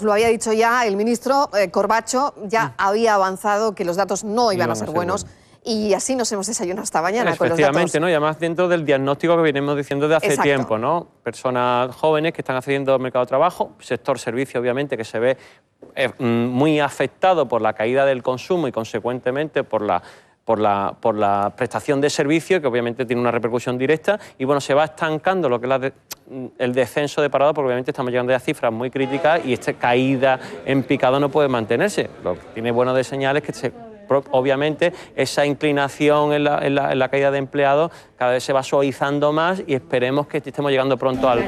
Pues lo había dicho ya el ministro eh, Corbacho, ya mm. había avanzado que los datos no iban, a ser, buenos. Y así nos hemos desayunado hasta mañana. efectivamente, ¿no? Y además dentro del diagnóstico que venimos diciendo de hace tiempo, ¿no? Personas jóvenes que están accediendo al mercado de trabajo, sector servicio, obviamente, que se ve eh, mm, muy afectado por la caída del consumo y consecuentemente por la por la, por la prestación de servicio, que obviamente tiene una repercusión directa, y bueno, se va estancando lo que es la mm, el descenso de parado, porque obviamente estamos llegando a cifras muy críticas y esta caída en picado no puede mantenerse. Lo que tiene bueno de señal es que se obviamente esa inclinación en la, caída de empleados cada vez se va suavizando más y esperemos que estemos llegando pronto al,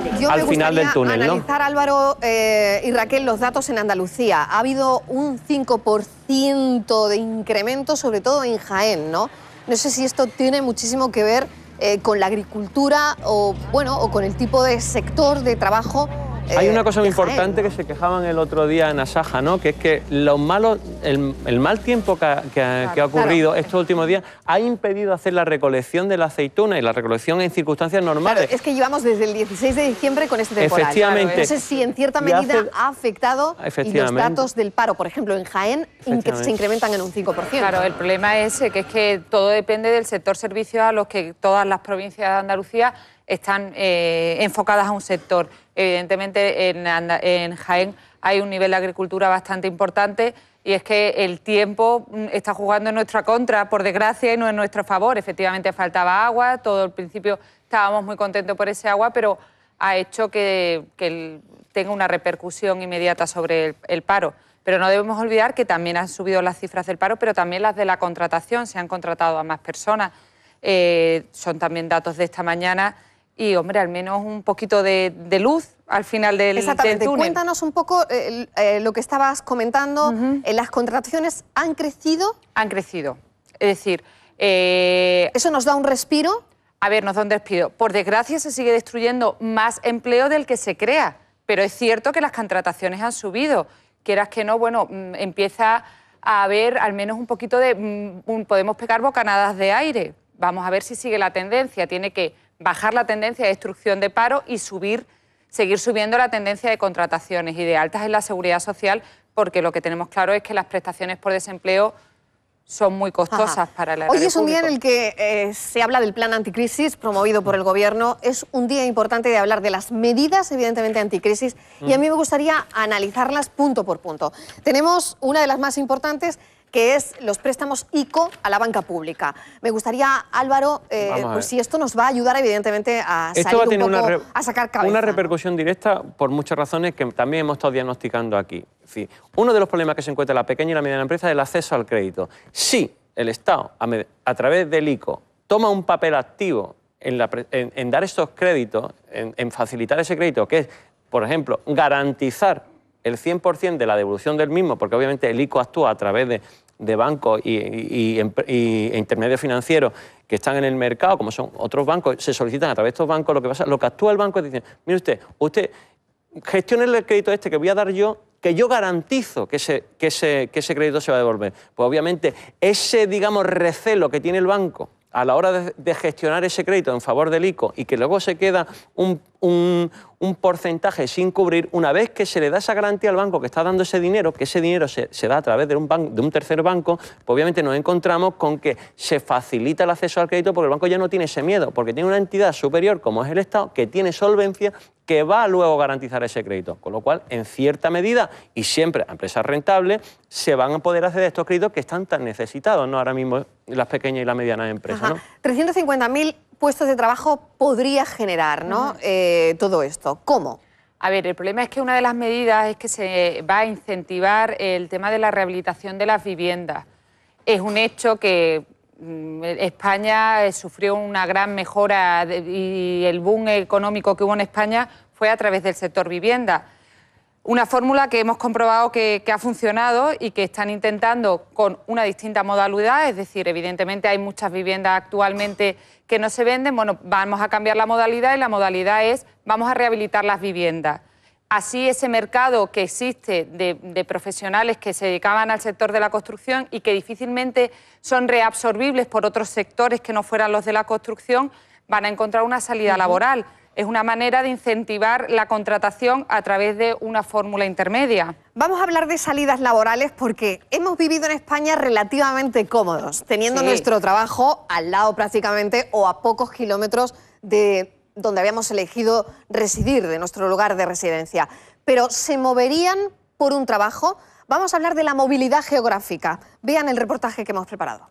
final del túnel. Analizar, Álvaro eh, y Raquel, los datos en Andalucía. Ha habido un 5% de incremento, sobre todo en Jaén, ¿no? No sé si esto tiene muchísimo que ver eh, con la agricultura o, bueno, o con el tipo de sector de trabajo hay una eh, cosa muy importante que se quejaban el otro día en Asaja, ¿no? Que es que los malos, el, mal tiempo que ha, ocurrido estos últimos días ha impedido hacer la recolección de la aceituna y la recolección en circunstancias normales. es que llevamos desde el 16 de diciembre con este temporal. Efectivamente. No sé si en cierta medida ha afectado y los datos del paro, por ejemplo, en Jaén, se incrementan en un 5%. Claro, el problema es eh, que es que todo depende del sector servicios a los que todas las provincias de Andalucía están eh, enfocadas a un sector. Evidentemente, en, Jaén hay un nivel de agricultura bastante importante y es que el tiempo mm, está jugando en nuestra contra, por desgracia, y no en nuestro favor. Efectivamente, faltaba agua, todo el principio estábamos muy contentos por ese agua, pero ha hecho que, tenga una repercusión inmediata sobre el, paro. Pero no debemos olvidar que también han subido las cifras del paro, pero también las de la contratación, se han contratado a más personas. Eh, son también datos de esta mañana y, hombre, al menos un poquito de, luz al final del, Exactamente. Cuéntanos un poco eh, eh, lo que estabas comentando. Eh, ¿Las contrataciones han crecido? Han crecido. Es decir... ¿Eso nos da un respiro? A ver, nos da un respiro. Por desgracia se sigue destruyendo más empleo del que se crea, pero es cierto que las contrataciones han subido. Quieras que no, bueno, mm, empieza a haber al menos un poquito de... Mm, podemos pegar bocanadas de aire. Vamos a ver si sigue la tendencia. Tiene que bajar la tendencia de destrucción de paro y subir, seguir subiendo la tendencia de contrataciones y de altas en la seguridad social, porque lo que tenemos claro es que las prestaciones por desempleo son muy costosas para la Hoy es un día en el que eh, se habla del plan anticrisis promovido por el Gobierno. Es un día importante de hablar de las medidas, evidentemente, anticrisis. Y a mm. mí me gustaría analizarlas punto por punto. Tenemos una de las más importantes, que es los préstamos ICO a la banca pública. Me gustaría, Álvaro, eh, pues si esto nos va a ayudar evidentemente a esto va a tener una a sacar Una repercusión directa por muchas razones que también hemos estado diagnosticando aquí. uno de los problemas que se encuentra la pequeña y la mediana empresa es el acceso al crédito. Si el Estado, a, través del ICO, toma un papel activo en, dar esos créditos, en facilitar ese crédito, que es, por ejemplo, garantizar el 100% de la devolución del mismo, porque obviamente el ICO actúa a través de, de bancos y, intermedios intermediarios financieros que están en el mercado, como son otros bancos, se solicitan a través de estos bancos, lo que pasa, lo que actúa el banco es decir, mire usted, usted gestione el crédito este que voy a dar yo, que yo garantizo que ese, que ese crédito se va a devolver. Pues obviamente ese, digamos, recelo que tiene el banco a la hora de, gestionar ese crédito en favor del ICO y que luego se queda un, porcentaje sin cubrir, una vez que se le da esa garantía al banco que está dando ese dinero, que ese dinero se, da a través de un, de un tercer banco, pues obviamente nos encontramos con que se facilita el acceso al crédito porque el banco ya no tiene ese miedo, porque tiene una entidad superior como es el Estado que tiene solvencia que va a luego garantizar ese crédito. Con lo cual, en cierta medida, y siempre a empresas rentables, se van a poder hacer estos créditos que están tan necesitados, ¿no? Ahora mismo las pequeñas y las medianas empresas. ¿no? 350.000 puestos de trabajo podría generar ¿no? Eh, todo esto. ¿Cómo? A ver, el problema es que una de las medidas es que se va a incentivar el tema de la rehabilitación de las viviendas. Es un hecho que Mm, eh, España eh, sufrió una gran mejora y el boom económico que hubo en España fue a través del sector vivienda. Una fórmula que hemos comprobado que, ha funcionado y que están intentando con una distinta modalidad, es decir, evidentemente hay muchas viviendas actualmente que no se venden, bueno, vamos a cambiar la modalidad y la modalidad es vamos a rehabilitar las viviendas así ese mercado que existe de, profesionales que se dedicaban al sector de la construcción y que difícilmente son reabsorbibles por otros sectores que no fueran los de la construcción, van a encontrar una salida laboral. Es una manera de incentivar la contratación a través de una fórmula intermedia. Vamos a hablar de salidas laborales porque hemos vivido en España relativamente cómodos, teniendo nuestro trabajo al lado prácticamente o a pocos kilómetros de donde habíamos elegido residir, de nuestro lugar de residencia. Pero se moverían por un trabajo. Vamos a hablar de la movilidad geográfica. Vean el reportaje que hemos preparado.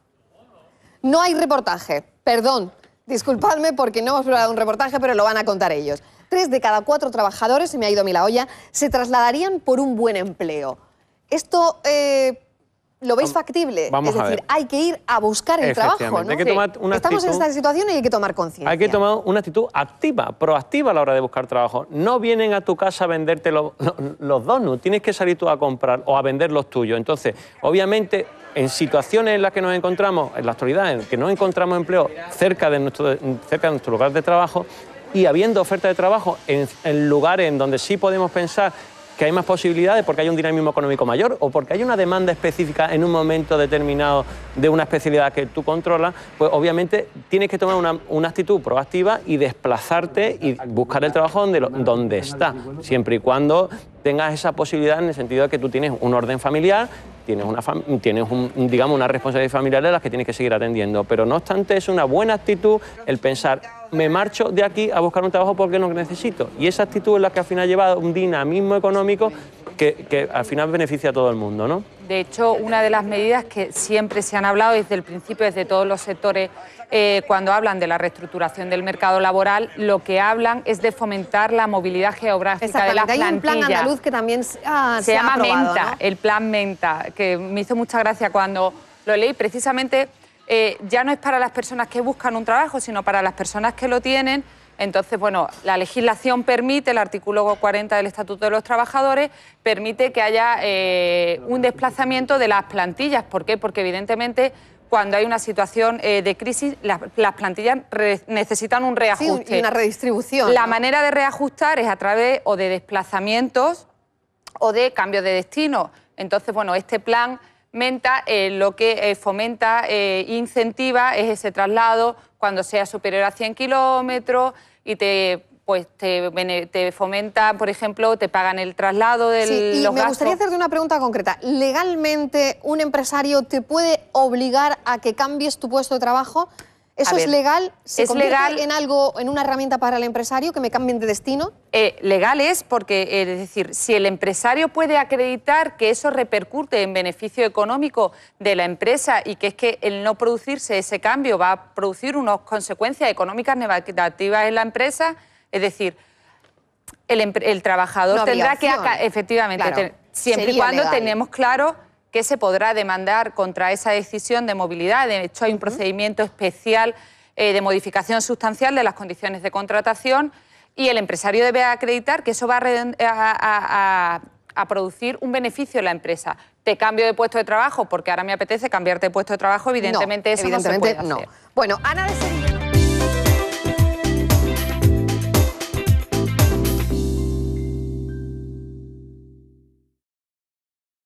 No hay reportaje, perdón. Disculpadme porque no hemos preparado un reportaje, pero lo van a contar ellos. Tres de cada cuatro trabajadores, se me ha ido a mí la olla, se trasladarían por un buen empleo. Esto eh, lo veis factible. es decir, hay que ir a buscar el trabajo. ¿no? Estamos en esta situación y hay que tomar conciencia. Hay que tomar una actitud activa, proactiva a la hora de buscar trabajo. No vienen a tu casa a venderte los, donuts, tienes que salir tú a comprar o a vender los tuyos. Entonces, obviamente, en situaciones en las que nos encontramos, en la actualidad, en las que no encontramos empleo cerca de nuestro, cerca de lugar de trabajo, y habiendo oferta de trabajo en, en lugares en donde sí podemos pensar que hay más posibilidades porque hay un dinamismo económico mayor o porque hay una demanda específica en un momento determinado de una especialidad que tú controlas, pues obviamente tienes que tomar una, actitud proactiva y desplazarte y buscar el trabajo donde está, siempre y cuando tengas esa posibilidad en el sentido de que tú tienes un orden familiar, tienes, una tienes digamos, una responsabilidad familiar de las que tienes que seguir atendiendo. Pero no obstante, es una buena actitud el pensar, me marcho de aquí a buscar un trabajo porque lo necesito. Y esa actitud es la que al final llevado... un dinamismo económico que, al final beneficia a todo el mundo, ¿no? De hecho, una de las medidas que siempre se han hablado desde el principio, desde todos los sectores, eh, cuando hablan de la reestructuración del mercado laboral, lo que hablan es de fomentar la movilidad geográfica de las plantillas. Hay un plan andaluz que también se, llama Menta, el plan Menta, que me hizo mucha gracia cuando lo leí, precisamente eh, ya no es para las personas que buscan un trabajo, sino para las personas que lo tienen entonces, bueno, la legislación permite, el artículo 40 del Estatuto de los Trabajadores, permite que haya eh, un desplazamiento de las plantillas. ¿Por qué? Porque evidentemente cuando hay una situación eh, de crisis, las, plantillas necesitan un reajuste. una redistribución. La manera de reajustar es a través o de desplazamientos o de cambios de destino. Entonces, bueno, este plan Menta eh, lo que fomenta, eh, incentiva es ese traslado cuando sea superior a 100 kilómetros, y te pues te, te fomentan, por ejemplo, te pagan el traslado del sí, y me gustaría hacerte una pregunta concreta. ¿Legalmente un empresario te puede obligar a que cambies tu puesto de trabajo? ¿Eso es legal? ¿Se es convierte legal, en algo, en una herramienta para el empresario que me cambien de destino? Eh, legal es porque, eh, es decir, si el empresario puede acreditar que eso repercute en beneficio económico de la empresa y que es que el no producirse ese cambio va a producir unas consecuencias económicas negativas en la empresa, es decir, el, trabajador tendrá que, efectivamente, siempre y cuando tenemos claro que se podrá demandar contra esa decisión de movilidad. De hecho, hay un procedimiento especial eh, de modificación sustancial de las condiciones de contratación y el empresario debe acreditar que eso va a, producir un beneficio en la empresa. Te cambio de puesto de trabajo porque ahora me apetece cambiarte de puesto de trabajo, evidentemente eso evidentemente no se Bueno, Ana de